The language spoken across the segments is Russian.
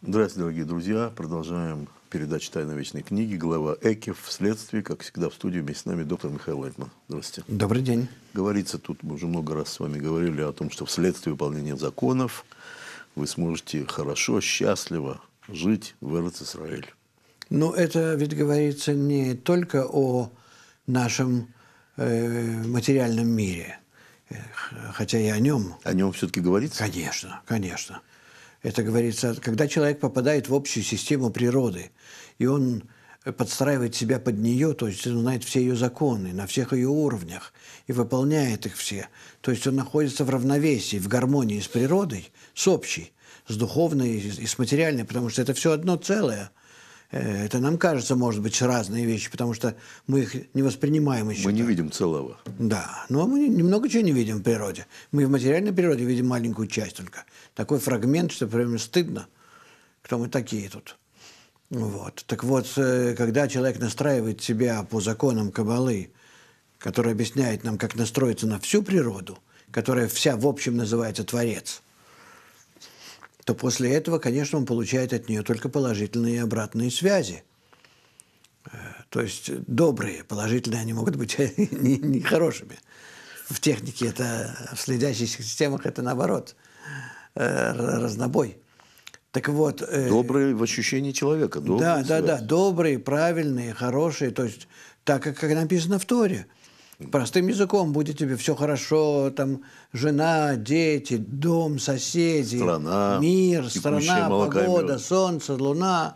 Здравствуйте, дорогие друзья. Продолжаем передачу «Тайна вечной книги». Глава ЭКИФ «Вследствие». Как всегда, в студии вместе с нами доктор Михаил Лайтман. Здравствуйте. Добрый день. Говорится тут, мы уже много раз с вами говорили о том, что вследствие выполнения законов вы сможете хорошо, счастливо жить в Эрц-Исраэль. Ну, это ведь говорится не только о нашем э, материальном мире, э, хотя и о нем. О нем все-таки говорится? Конечно, конечно. Это говорится, когда человек попадает в общую систему природы, и он э, подстраивает себя под нее, то есть он знает все ее законы на всех ее уровнях и выполняет их все. То есть он находится в равновесии, в гармонии с природой, с общей, с духовной и с материальной, потому что это все одно целое. Э, это нам кажется, может быть, разные вещи, потому что мы их не воспринимаем еще. Мы не видим целого. Да, но мы немного чего не видим в природе. Мы в материальной природе видим маленькую часть только. Такой фрагмент, что прям стыдно, кто мы такие тут. Вот. Так вот, э, когда человек настраивает себя по законам Кабалы, который объясняет нам, как настроиться на всю природу, которая вся в общем называется Творец – то после этого, конечно, он получает от нее только положительные и обратные связи. Э, то есть добрые, положительные, они могут быть нехорошими. в технике это, в следящих системах это наоборот, э, разнобой. Так вот... Э, добрые в ощущении человека. да, да, да. Добрые, правильные, хорошие. То есть так, как написано в Торе – простым языком будет тебе все хорошо, там жена, дети, дом, соседи, страна, мир, страна, погода, солнце, луна.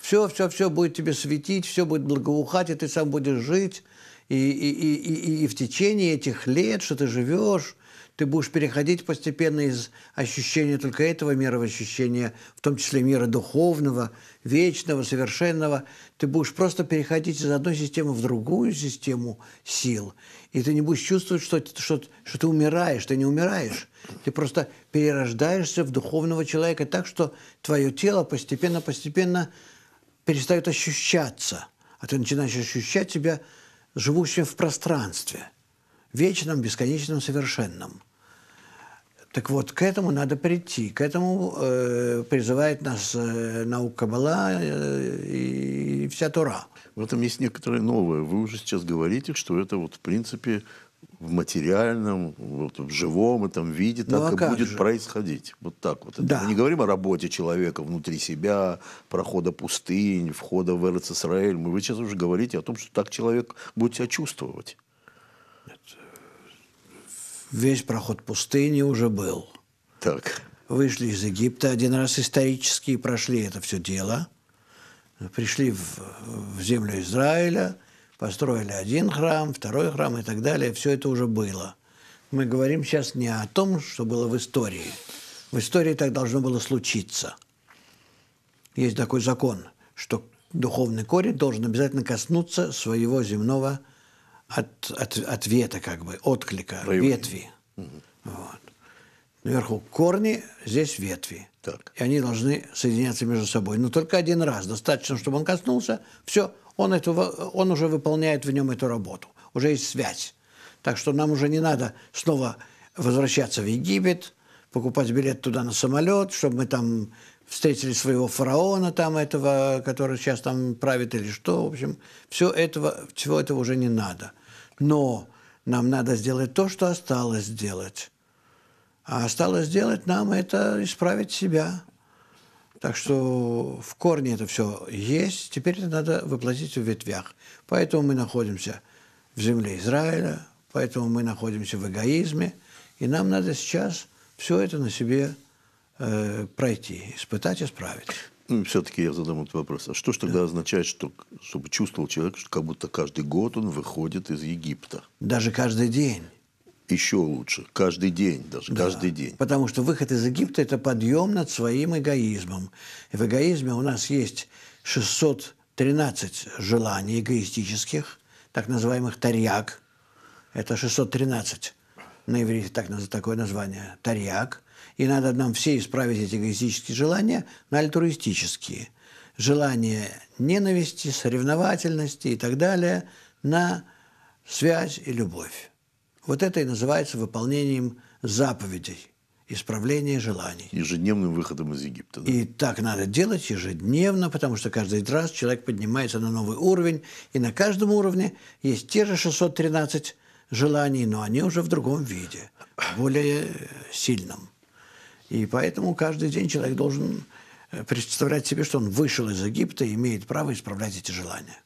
Все, все, все будет тебе светить, все будет благоухать, и ты сам будешь жить. И, и, и, и, и в течение этих лет, что ты живешь, ты будешь переходить постепенно из ощущения только этого мира в ощущение, в том числе мира духовного, вечного, совершенного. Ты будешь просто переходить из одной системы в другую систему сил. И ты не будешь чувствовать, что, что, что ты умираешь, ты не умираешь. Ты просто перерождаешься в духовного человека так, что твое тело постепенно-постепенно перестает ощущаться. А ты начинаешь ощущать себя живущим в пространстве – вечным, бесконечным, совершенным. Так вот, к этому надо прийти, к этому э, призывает нас э, наука Бала э, и вся Тура. В этом есть некоторое новое. Вы уже сейчас говорите, что это вот в принципе в материальном, вот, в живом этом виде ну, так а и будет же? происходить. Вот так вот. да. Мы не говорим о работе человека внутри себя, прохода пустынь, входа в Эрец Исраэль. Мы вы сейчас уже говорите о том, что так человек будет себя чувствовать весь проход пустыни уже был. Так. Вышли из Египта один раз исторически и прошли это все дело. Пришли в, в землю Израиля, построили один храм, второй храм и так далее. Все это уже было. Мы говорим сейчас не о том, что было в истории. В истории так должно было случиться. Есть такой закон, что духовный корень должен обязательно коснуться своего земного от, от, ответа, как бы, отклика, Проявление. ветви. Угу. Вот. Наверху корни, здесь ветви. Так. И они должны соединяться между собой. Но только один раз. Достаточно, чтобы он коснулся. Все, он, эту, он уже выполняет в нем эту работу. Уже есть связь. Так что нам уже не надо снова возвращаться в Египет, покупать билет туда на самолет, чтобы мы там встретили своего фараона там этого, который сейчас там правит или что. В общем, все этого, всего этого уже не надо. Но нам надо сделать то, что осталось сделать. А осталось сделать нам это исправить себя. Так что в корне это все есть, теперь это надо воплотить в ветвях. Поэтому мы находимся в земле Израиля, поэтому мы находимся в эгоизме, и нам надо сейчас все это на себе э, пройти, испытать ну, и справиться. Ну, все-таки я задам этот вопрос. А что же тогда да. означает, что, чтобы чувствовал человек, что как будто каждый год он выходит из Египта? Даже каждый день. Еще лучше. Каждый день даже. Да, каждый день. Потому что выход из Египта – это подъем над своим эгоизмом. И в эгоизме у нас есть 613 желаний эгоистических, так называемых тарьяк. Это 613 на иврите так, такое название – тарьяк. И надо нам все исправить эти эгоистические желания на альтруистические. желания, ненависти, соревновательности и так далее на связь и любовь. Вот это и называется выполнением заповедей, исправление желаний. Ежедневным выходом из Египта. Да? И так надо делать ежедневно, потому что каждый раз человек поднимается на новый уровень, и на каждом уровне есть те же 613 желаний, но они уже в другом виде, более сильном. И поэтому каждый день человек должен э, представлять себе, что он вышел из Египта и имеет право исправлять эти желания.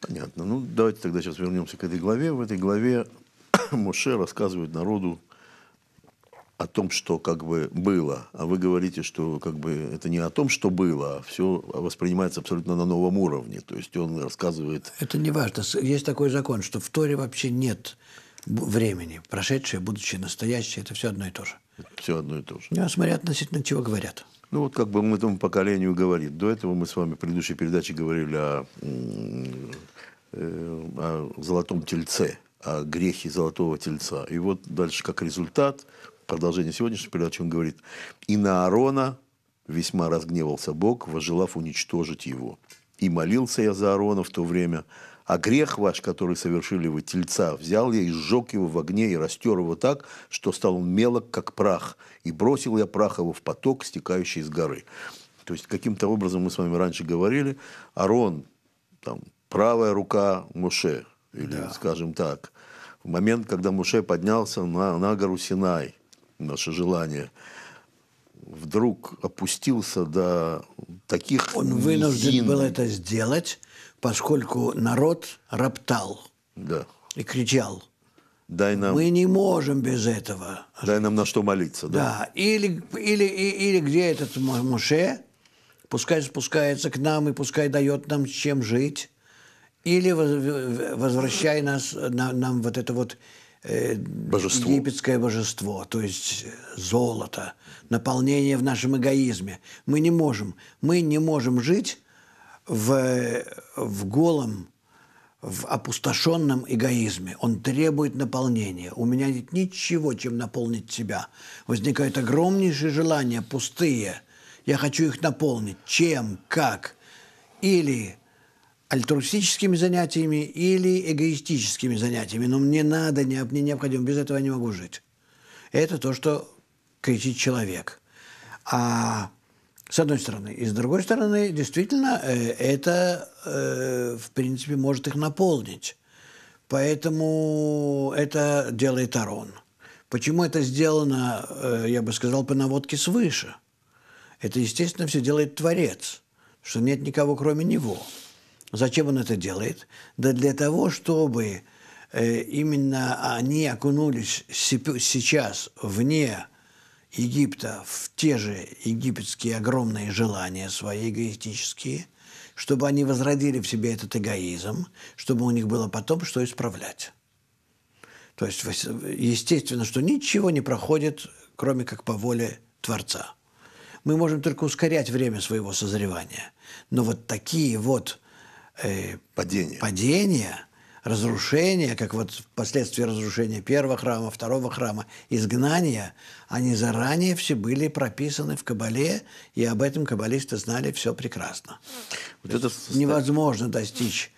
Понятно. Ну, давайте тогда сейчас вернемся к этой главе. В этой главе Моше рассказывает народу о том, что как бы было. А вы говорите, что как бы это не о том, что было, а все воспринимается абсолютно на новом уровне. То есть он рассказывает... Это не важно. Есть такой закон, что в Торе вообще нет времени, прошедшее, будущее, настоящее, это все одно и то же. Все одно и то же. Ну, а смотря относительно чего говорят. Ну вот как бы мы этому поколению говорит. До этого мы с вами в предыдущей передаче говорили о, э, о золотом тельце, о грехе золотого тельца. И вот дальше как результат, продолжение сегодняшней передачи, он говорит, «И на Аарона весьма разгневался Бог, вожелав уничтожить его. И молился я за Аарона в то время, а грех ваш, который совершили вы тельца, взял я и сжег его в огне и растер его так, что стал мелок, как прах, и бросил я прах его в поток, стекающий из горы. То есть каким-то образом мы с вами раньше говорили, Арон, там, правая рука Муше, или, да. скажем так, в момент, когда Муше поднялся на, на гору Синай, наше желание, вдруг опустился до таких... Он вынужден был это сделать, поскольку народ роптал да. и кричал. Дай нам... Мы не можем без этого. Дай нам на что молиться. Да, да. Или, или, или где этот Моше, пускай спускается к нам и пускай дает нам с чем жить, или возвращай нас, нам, нам вот это вот э, божество. египетское божество, то есть э, золото, наполнение в нашем эгоизме. Мы не можем, мы не можем жить в, в голом, в опустошенном эгоизме. Он требует наполнения. У меня нет ничего, чем наполнить себя. Возникают огромнейшие желания, пустые. Я хочу их наполнить. Чем? Как? Или альтруистическими занятиями, или эгоистическими занятиями. Но мне надо, не мне необходимо. Без этого я не могу жить. Это то, что кричит человек. А с одной стороны. И с другой стороны, действительно, э, это, э, в принципе, может их наполнить. Поэтому это делает Арон. Почему это сделано, э, я бы сказал, по наводке свыше? Это, естественно, все делает Творец, что нет никого, кроме него. Зачем он это делает? Да для того, чтобы именно они окунулись сейчас вне Египта в те же египетские огромные желания свои эгоистические, чтобы они возродили в себе этот эгоизм, чтобы у них было потом что исправлять. То есть, естественно, что ничего не проходит, кроме как по воле Творца. Мы можем только ускорять время своего созревания. Но вот такие вот э, падения. падения, разрушения, как вот впоследствии разрушения первого храма, второго храма, изгнания, они заранее все были прописаны в Кабале, и об этом каббалисты знали все прекрасно. Вот это невозможно достичь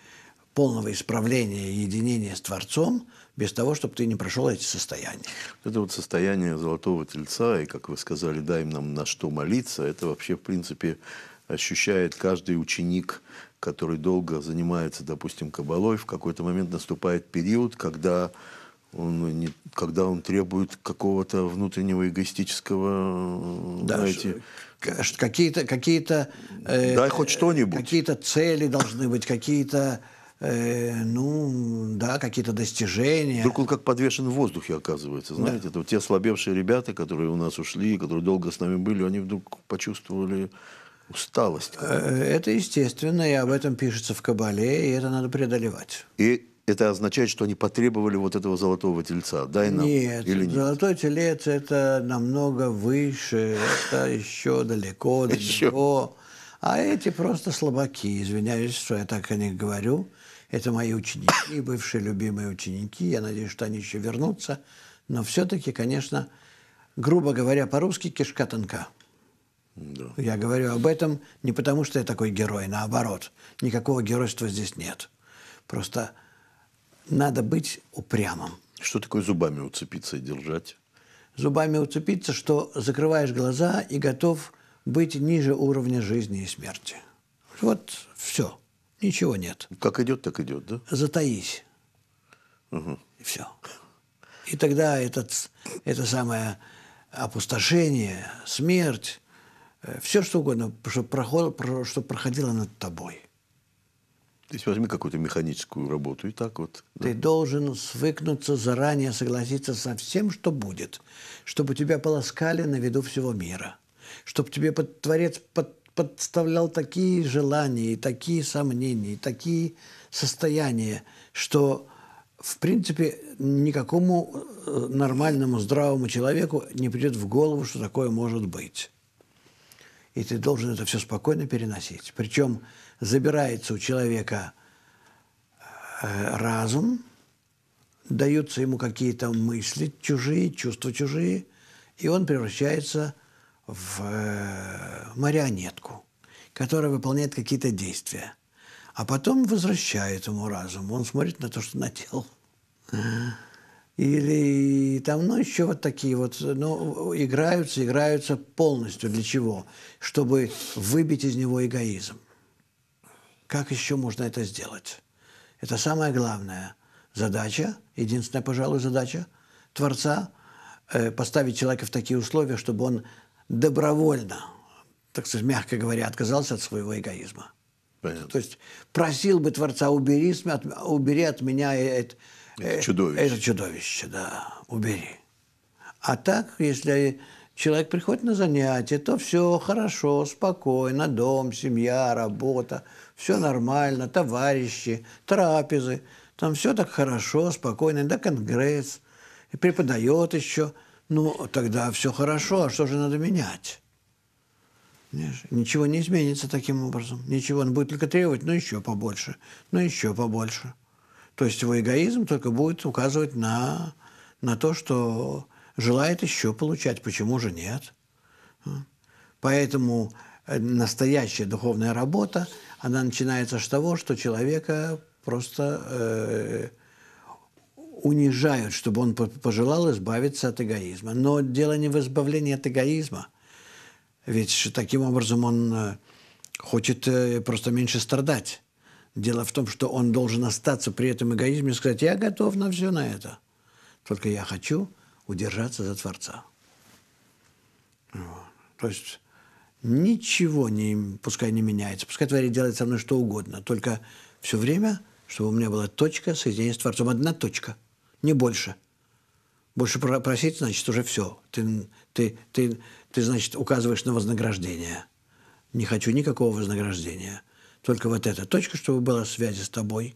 полного исправления и единения с Творцом без того, чтобы ты не прошел эти состояния. Это вот состояние золотого тельца, и, как вы сказали, дай нам на что молиться, это вообще, в принципе, ощущает каждый ученик, который долго занимается, допустим, кабалой, в какой-то момент наступает период, когда он, не, когда он требует какого-то внутреннего эгоистического, э, да, знаете... Э, какие-то... Какие э, да, хоть что-нибудь. Какие-то цели должны быть, какие-то... Э, ну, да, какие-то достижения. Вдруг он как подвешен в воздухе, оказывается. Знаете, да. это вот те слабевшие ребята, которые у нас ушли, которые долго с нами были, они вдруг почувствовали усталость. Э, это естественно, и об этом пишется в Кабале, и это надо преодолевать. И это означает, что они потребовали вот этого золотого тельца. Дай нам нет, или нет. Золотой телец это намного выше, это еще далеко, далеко. Еще. А эти просто слабаки. Извиняюсь, что я так о них говорю. Это мои ученики, бывшие любимые ученики. Я надеюсь, что они еще вернутся. Но все-таки, конечно, грубо говоря, по-русски кишка тонка. Да. Я говорю об этом не потому, что я такой герой, наоборот. Никакого геройства здесь нет. Просто надо быть упрямым. Что такое зубами уцепиться и держать? Зубами уцепиться, что закрываешь глаза и готов быть ниже уровня жизни и смерти. Вот все. Ничего нет. Ну, как идет, так идет, да? Затаись. Угу. И все. И тогда этот, это самое опустошение, смерть, Э, все что угодно, что, проходило, что проходило над тобой. То есть возьми какую-то механическую работу и так вот. Да. Ты должен свыкнуться заранее, согласиться со всем, что будет, чтобы тебя полоскали на виду всего мира, чтобы тебе под, Творец под, подставлял такие желания, и такие сомнения, и такие состояния, что в принципе, никакому э, нормальному, здравому человеку не придет в голову, что такое может быть и ты должен это все спокойно переносить. Причем забирается у человека э, разум, даются ему какие-то мысли чужие, чувства чужие, и он превращается в э, марионетку, которая выполняет какие-то действия. А потом возвращает ему разум. Он смотрит на то, что наделал или там, ну, еще вот такие вот, ну, играются, играются полностью. Для чего? Чтобы выбить из него эгоизм. Как еще можно это сделать? Это самая главная задача, единственная, пожалуй, задача Творца э, – поставить человека в такие условия, чтобы он добровольно, так сказать, мягко говоря, отказался от своего эгоизма. Понятно. То есть просил бы Творца, убери, от, убери от меня это э, это чудовище. Это чудовище, да. Убери. А так, если человек приходит на занятия, то все хорошо, спокойно, дом, семья, работа, все нормально, товарищи, трапезы. Там все так хорошо, спокойно, да, конгресс, и преподает еще. Ну, тогда все хорошо, а что же надо менять? Ничего не изменится таким образом. Ничего, он будет только требовать, ну, еще побольше, ну, еще побольше. То есть его эгоизм только будет указывать на, на то, что желает еще получать. Почему же нет? Поэтому э, настоящая духовная работа, она начинается с того, что человека просто э, унижают, чтобы он пожелал избавиться от эгоизма. Но дело не в избавлении от эгоизма. Ведь таким образом он э, хочет э, просто меньше страдать. Дело в том, что он должен остаться при этом эгоизме и сказать, я готов на все на это. Только я хочу удержаться за Творца. Вот. То есть ничего не, пускай не меняется. Пускай Творец делает со мной что угодно. Только все время, чтобы у меня была точка соединения с Творцом. Одна точка, не больше. Больше просить, значит, уже все. Ты, ты, ты, ты, значит, указываешь на вознаграждение. Не хочу никакого вознаграждения – только вот эта точка, чтобы была связи с тобой.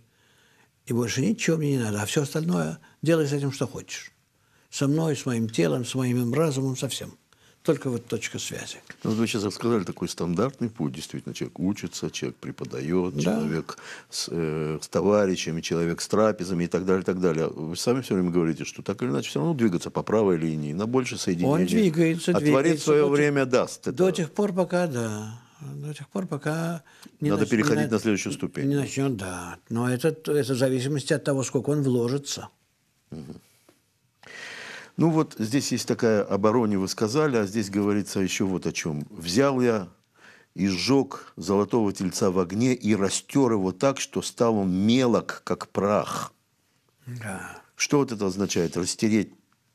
И больше ничего мне не надо. А все остальное делай с этим, что хочешь. Со мной, с моим телом, с моим разумом, со всем. Только вот точка связи. Ну, вы сейчас рассказали такой стандартный путь. Действительно, человек учится, человек преподает, да. человек с, э, с товарищами, человек с трапезами и так далее, и так далее. Вы сами все время говорите, что так или иначе все равно двигаться по правой линии, на больше соединений. Он двигается, а двигается. А творец свое вот время даст. Это... До тех пор, пока да до тех пор, пока... Не Надо нач... переходить не на следующую ступень. Не начнет, да. Но это, это в зависимости от того, сколько он вложится. Ну вот здесь есть такая обороне, вы сказали, а здесь говорится еще вот о чем. «Взял я и сжег золотого тельца в огне и растер его так, что стал он мелок, как прах». Да. Что вот это означает? Растереть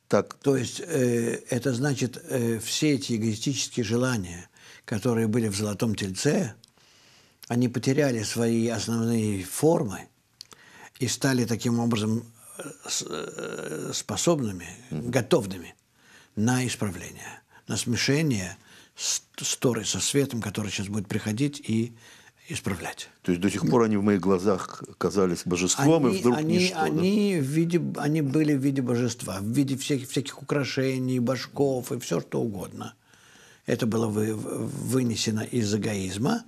так? То есть э, это значит э, все эти эгоистические желания, которые были в «Золотом тельце», они потеряли свои основные формы и стали таким образом э, э, способными, готовными на исправление, на смешение с, с Торой, со светом, который сейчас будет приходить и исправлять. То есть до сих пор они в моих глазах казались божеством, они, и вдруг они, ничто, они, да? в виде, они были в виде божества, в виде всяких, всяких украшений, башков и все что угодно. Это было вы, вынесено из эгоизма.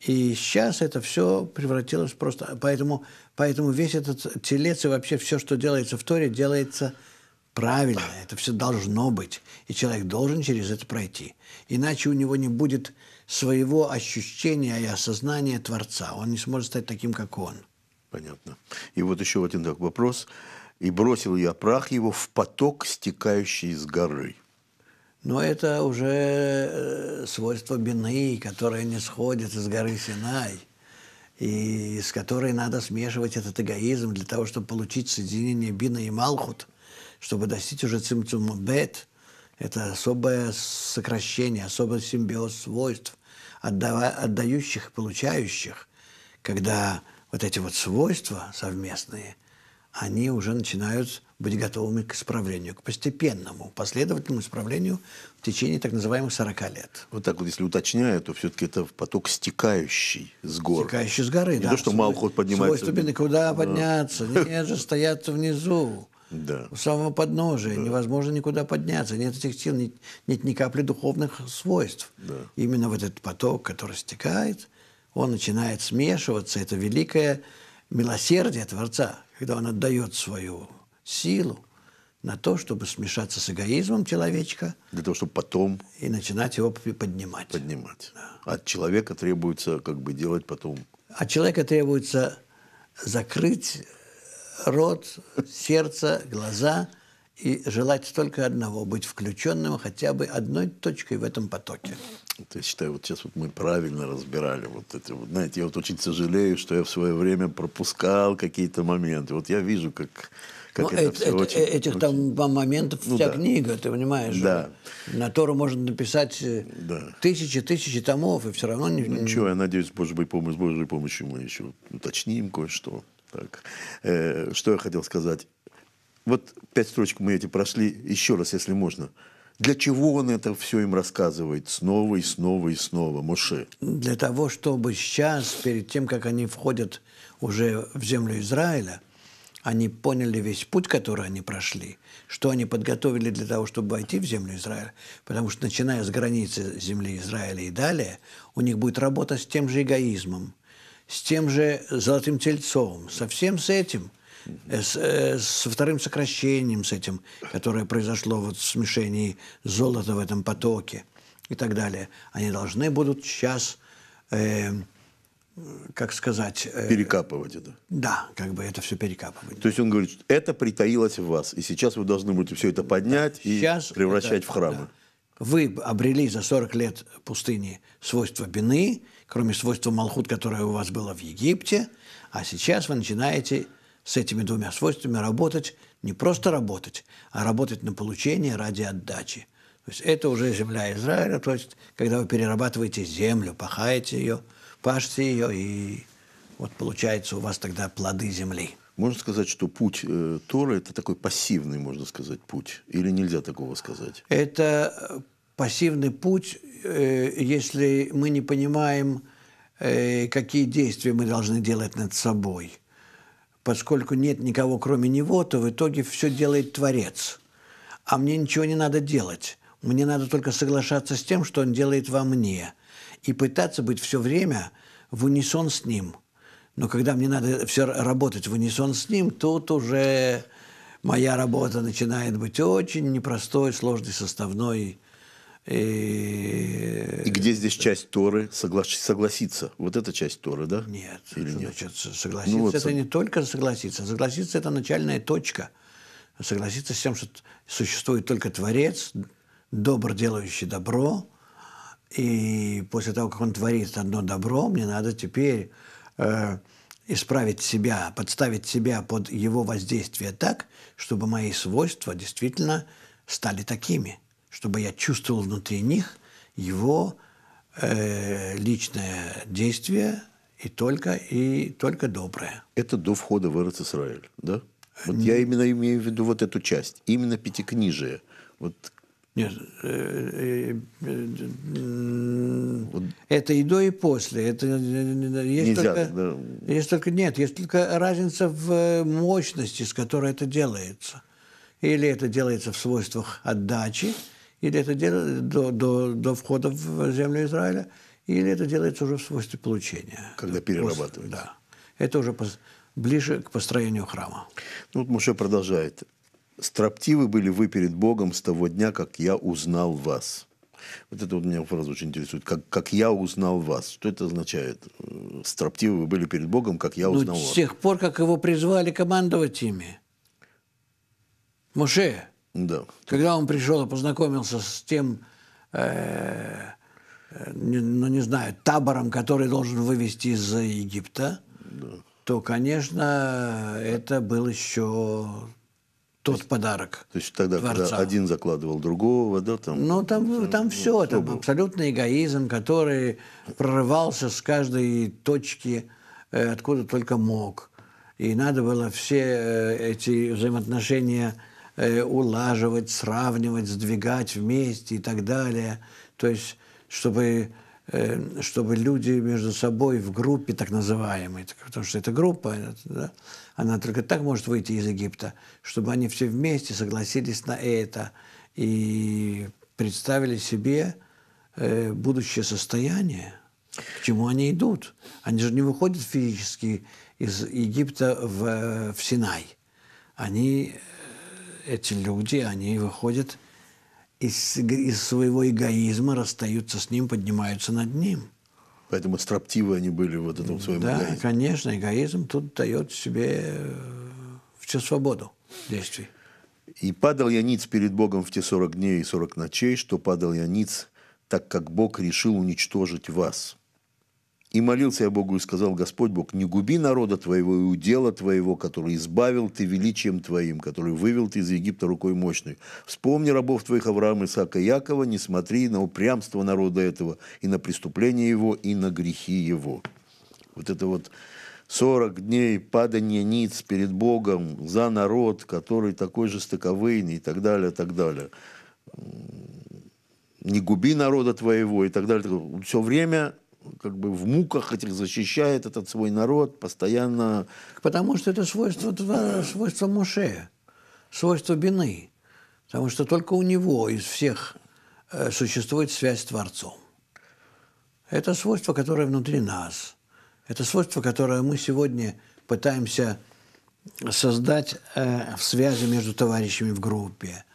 И сейчас это все превратилось просто... Поэтому, поэтому весь этот телец и вообще все, что делается в Торе, делается правильно. Это все должно быть. И человек должен через это пройти. Иначе у него не будет своего ощущения и осознания Творца. Он не сможет стать таким, как он. Понятно. И вот еще один такой вопрос. «И бросил я прах его в поток, стекающий из горы». Но это уже э, свойство бины, которое не сходит из горы Синай, и с которой надо смешивать этот эгоизм для того, чтобы получить соединение бина и малхут, чтобы достичь уже цимцум бет. Это особое сокращение, особый симбиоз свойств, отдава, отдающих и получающих, когда вот эти вот свойства совместные, они уже начинают быть готовыми к исправлению, к постепенному, последовательному исправлению в течение так называемых 40 лет. Вот так вот, если уточняю, то все-таки это поток стекающий с горы. Стекающий с горы, Не да. Не то, что мало ход поднимается. Свой ступени, куда а. подняться? Нет же, стоят внизу. Да. У самого подножия да. невозможно никуда подняться, нет этих сил, нет, нет ни капли духовных свойств. Да. Именно вот этот поток, который стекает, он начинает смешиваться. Это великое милосердие Творца, когда он отдает свою силу на то, чтобы смешаться с эгоизмом человечка. Для того, чтобы потом... И начинать его поднимать. Поднимать. Да. От человека требуется как бы делать потом... От человека требуется закрыть рот, сердце, глаза и желать только одного – быть включенным хотя бы одной точкой в этом потоке. Вот я считаю, вот сейчас вот мы правильно разбирали вот это. Вот, знаете, я вот очень сожалею, что я в свое время пропускал какие-то моменты. Вот я вижу, как как ну, это, это все это, очень... Этих очень... там моментов ну, вся да. книга, ты понимаешь? Да. На Тору можно написать э, да. тысячи, тысячи томов, и все равно... Ну, не... Ничего, я надеюсь, с Божьей, помощью, с Божьей помощью мы еще уточним кое-что. Так. Э, что я хотел сказать? Вот пять строчек мы эти прошли еще раз, если можно. Для чего он это все им рассказывает снова и снова и снова, Моше? Для того, чтобы сейчас, перед тем, как они входят уже в землю Израиля – они поняли весь путь, который они прошли, что они подготовили для того, чтобы войти в землю Израиля. Потому что, начиная с границы земли Израиля и далее, у них будет работа с тем же эгоизмом, с тем же золотым тельцом, со всем с этим э, – с, э, со вторым сокращением, с этим, которое произошло вот в смешении золота в этом потоке и так далее. Они должны будут сейчас э, Э, как сказать... Э, перекапывать это. Да, как бы это все перекапывать. То есть он говорит, это притаилось в вас, и сейчас вы должны будете все это поднять да, и превращать это, в храмы. Да. Вы обрели за 40 лет пустыни свойства бины, кроме свойства Малхут, которое у вас было в Египте, а сейчас вы начинаете с этими двумя свойствами работать, не просто работать, а работать на получение ради отдачи. То есть это уже земля Израиля, то есть когда вы перерабатываете землю, пахаете ее, пашьте ее, и вот получается у вас тогда плоды земли. Можно сказать, что путь э, Тора – это такой пассивный, можно сказать, путь? Или нельзя такого сказать? Это э, пассивный путь, э, если мы не понимаем, э, какие действия мы должны делать над собой. Поскольку нет никого, кроме него, то в итоге все делает Творец. А мне ничего не надо делать. Мне надо только соглашаться с тем, что он делает во мне – и пытаться быть все время в унисон с ним. Но когда мне надо все работать в унисон с ним, тут уже моя работа начинает быть очень непростой, сложной, составной. И... и где здесь часть Торы согла... согласиться? Вот эта часть Торы, да? Нет. Или нет? Значит, ну согласиться ну, вот... это не только согласиться. Согласиться это начальная точка. Согласиться с тем, что существует только Творец, добр делающий добро, и после того, как он творит одно добро, мне надо теперь э, исправить себя, подставить себя под его воздействие так, чтобы мои свойства действительно стали такими, чтобы я чувствовал внутри них его э, личное действие и только, и только доброе. Это до входа в Эрцисраэль, да? Вот Не... Э, я именно имею в виду вот эту часть, именно пятикнижие. Вот нет, э, э, э, это и до, и после. Это есть, только, да. есть только нет, есть только разница в мощности, с которой это делается. Или это делается в свойствах отдачи, или это делается до, до, до входа в землю Израиля, или это делается уже в свойстве получения. Когда перерабатывается. После, да. Это уже ближе к построению храма. Ну, вот Муше продолжает строптивы были вы перед Богом с того дня, как я узнал вас. Вот это вот меня фраза очень интересует. Как, как я узнал вас. Что это означает? Э, строптивы вы были перед Богом, как я ну, узнал ну, вас. С тех пор, как его призвали командовать ими. Моше, Да. Когда он пришел и познакомился с тем, э, э, не, ну не знаю, табором, который должен вывести из Египта, да. то, конечно, это был еще тот то есть, подарок. То есть тогда, дворца. когда один закладывал другого, да, там. Ну там, ну, там, ну, там все, ну, там абсолютный эгоизм, который прорывался с каждой точки, э, откуда только мог. И надо было все э, эти взаимоотношения э, улаживать, сравнивать, сдвигать вместе и так далее. То есть, чтобы чтобы люди между собой в группе так называемой, потому что это группа, да, она только так может выйти из Египта, чтобы они все вместе согласились на это и представили себе э, будущее состояние, к чему они идут. Они же не выходят физически из Египта в, э, в Синай. Они, э, эти люди, они выходят из, из своего эгоизма, расстаются с ним, поднимаются над ним. Поэтому строптивы они были вот этом своем Да, эгоизме. конечно, эгоизм тут дает себе э, всю свободу действий. «И падал я ниц перед Богом в те сорок дней и сорок ночей, что падал я ниц, так как Бог решил уничтожить вас». И молился я Богу и сказал, Господь Бог, не губи народа твоего и удела твоего, который избавил ты величием твоим, который вывел ты из Египта рукой мощной. Вспомни рабов твоих Авраама, Исаака и Якова, не смотри на упрямство народа этого, и на преступление его, и на грехи его. Вот это вот 40 дней падания ниц перед Богом за народ, который такой же стыковыйный и так далее, и так далее. Не губи народа твоего и так далее. Все время как бы в муках этих защищает этот свой народ постоянно. Потому что это свойство, свойство Моше, свойство Бины. Потому что только у него из всех э, существует связь с Творцом. Это свойство, которое внутри нас. Это свойство, которое мы сегодня пытаемся создать э, в связи между товарищами в группе –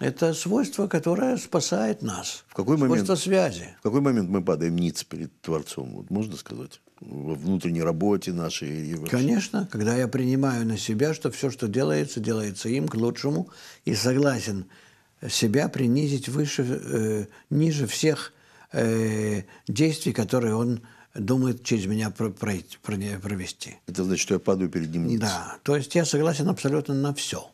это свойство, которое спасает нас. В какой свойство связи. В какой момент мы падаем ниц перед Творцом? Вот можно сказать? Во внутренней работе нашей? Конечно. Когда я принимаю на себя, что все, что делается, делается им к лучшему, и согласен себя принизить выше, э, ниже всех э, действий, которые он думает через меня провести. Это значит, что я падаю перед ним ниц. Да. То есть я согласен абсолютно на все.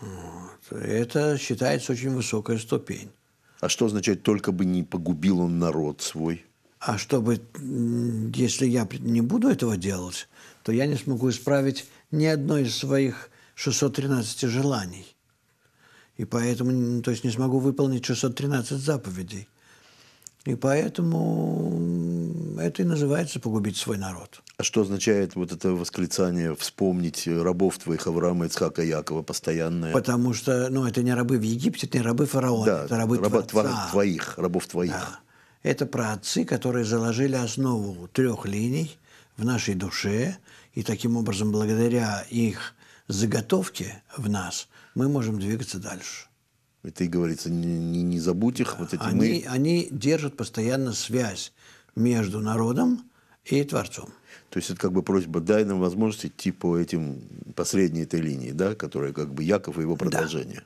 Вот. Это считается очень высокая ступень. А что означает «только бы не погубил он народ свой»? А чтобы, если я не буду этого делать, то я не смогу исправить ни одно из своих 613 желаний. И поэтому, то есть не смогу выполнить 613 заповедей. И поэтому это и называется погубить свой народ. А что означает вот это восклицание «вспомнить рабов твоих Авраама, Ицхака, Якова» постоянное? Потому что, ну, это не рабы в Египте, это не рабы фараона, да, это рабы раба творца. твоих, рабов твоих. Да. Это отцы, которые заложили основу трех линий в нашей душе, и таким образом, благодаря их заготовке в нас, мы можем двигаться дальше ты, говорится, не, не, не забудь их. Вот эти они, мы... они держат постоянно связь между народом и Творцом. То есть это как бы просьба, дай нам возможность идти типа по этим последней этой линии, да, которая как бы Яков и его продолжение.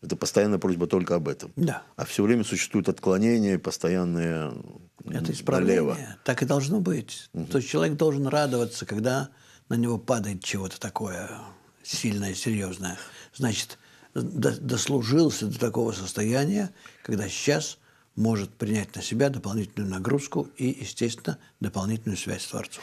Да. Это постоянная просьба только об этом. Да. А все время существует отклонение, постоянное Это исправление. Налево. Так и должно быть. Угу. То есть человек должен радоваться, когда на него падает чего-то такое сильное, серьезное. Значит, дослужился до такого состояния, когда сейчас может принять на себя дополнительную нагрузку и, естественно, дополнительную связь с Творцом.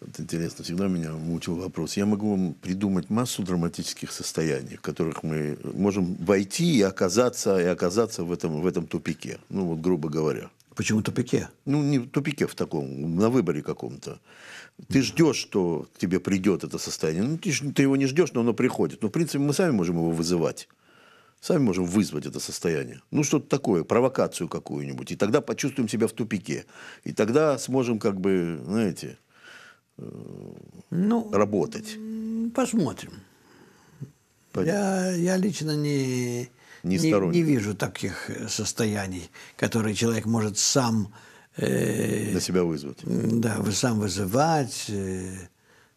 Вот интересно, всегда меня мучил вопрос. Я могу вам придумать массу драматических состояний, в которых мы можем войти и оказаться, и оказаться в этом, в этом тупике. Ну, вот грубо говоря. Почему тупике? Ну, не в тупике в таком, на выборе каком-то. Ты ждешь, что к тебе придет это состояние. Ну, ты, ты его не ждешь, но оно приходит. Но, ну, в принципе, мы сами можем его вызывать. Сами можем вызвать это состояние. Ну, что-то такое, провокацию какую-нибудь. И тогда почувствуем себя в тупике. И тогда сможем, как бы, знаете, э, ну, работать. Посмотрим. Пойдем. Я, я лично не, не, не, не вижу таких э, состояний, которые человек может сам на э, себя вызвать. Да, вы сам вызывать, э,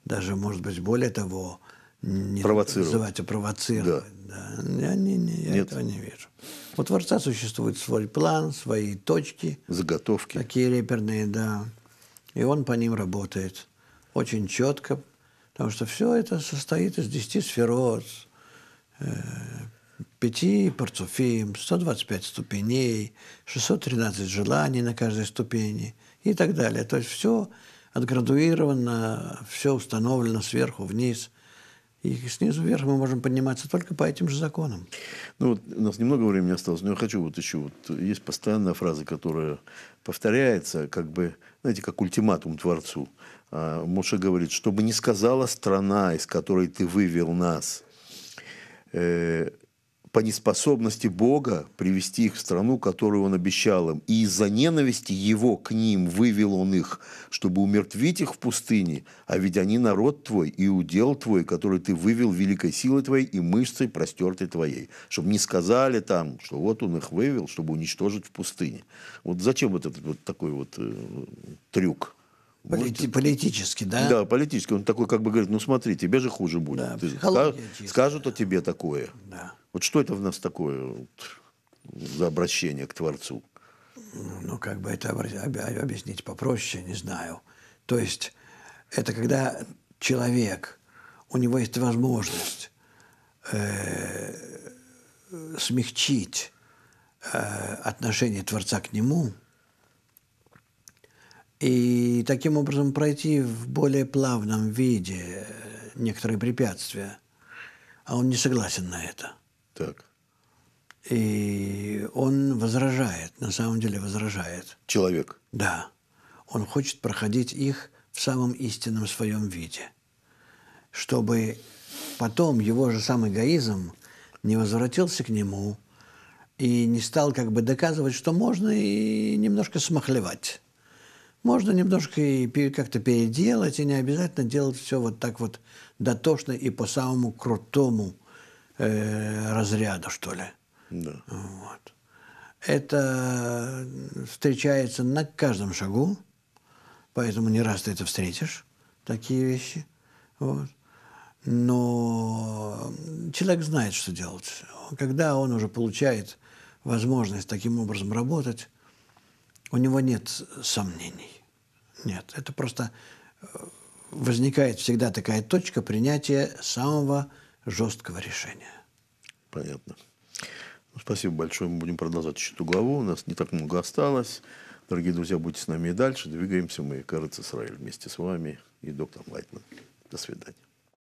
даже, может быть, более того, не провоцировать. вызывать, а провоцировать. Да. Да. Я, не, не, я этого не вижу. У Творца существует свой план, свои точки. Заготовки. Такие реперные, да. И он по ним работает очень четко, потому что все это состоит из десяти сферот, э, пяти парцуфим, 125 ступеней, 613 желаний на каждой ступени и так далее. То есть все отградуировано, все установлено сверху вниз – и снизу вверх мы можем подниматься только по этим же законам. Ну вот у нас немного времени осталось, но я хочу вот еще вот есть постоянная фраза, которая повторяется, как бы, знаете, как ультиматум Творцу. А, Моша говорит, чтобы не сказала страна, из которой ты вывел нас. Э, по неспособности Бога привести их в страну, которую Он обещал им. И из-за ненависти Его к ним вывел Он их, чтобы умертвить их в пустыне. А ведь они народ Твой и удел Твой, который Ты вывел великой силой Твоей и мышцей простертой Твоей. Чтобы не сказали там, что вот Он их вывел, чтобы уничтожить в пустыне. Вот зачем вот этот вот такой вот э, трюк? Полити- Политически, да? Да, политически. Он такой как бы говорит, ну смотри, тебе же хуже будет. Да, Ты, скажут о тебе такое. Да. Вот что это в нас такое вот, за обращение к Творцу? Ну, как бы это объяснить попроще, не знаю. То есть это когда человек, у него есть возможность э, смягчить э, отношение Творца к нему и таким образом пройти в более плавном виде э, некоторые препятствия, а он не согласен на это. Так. И он возражает, на самом деле возражает. Человек? Да. Он хочет проходить их в самом истинном своем виде, чтобы потом его же сам эгоизм не возвратился к нему и не стал как бы доказывать, что можно и немножко смахлевать. Можно немножко и как-то переделать, и не обязательно делать все вот так вот дотошно и по самому крутому – Э, разряда, что ли. Да. Вот. Это встречается на каждом шагу, поэтому не раз ты это встретишь, такие вещи. Вот. Но человек знает, что делать. Когда он уже получает возможность таким образом работать, у него нет сомнений. Нет, это просто э, возникает всегда такая точка принятия самого жесткого решения. Понятно. Ну, спасибо большое. Мы будем продолжать еще эту главу. У нас не так много осталось. Дорогие друзья, будьте с нами и дальше. Двигаемся мы, кажется, Израиль вместе с вами и доктор Лайтман. До свидания.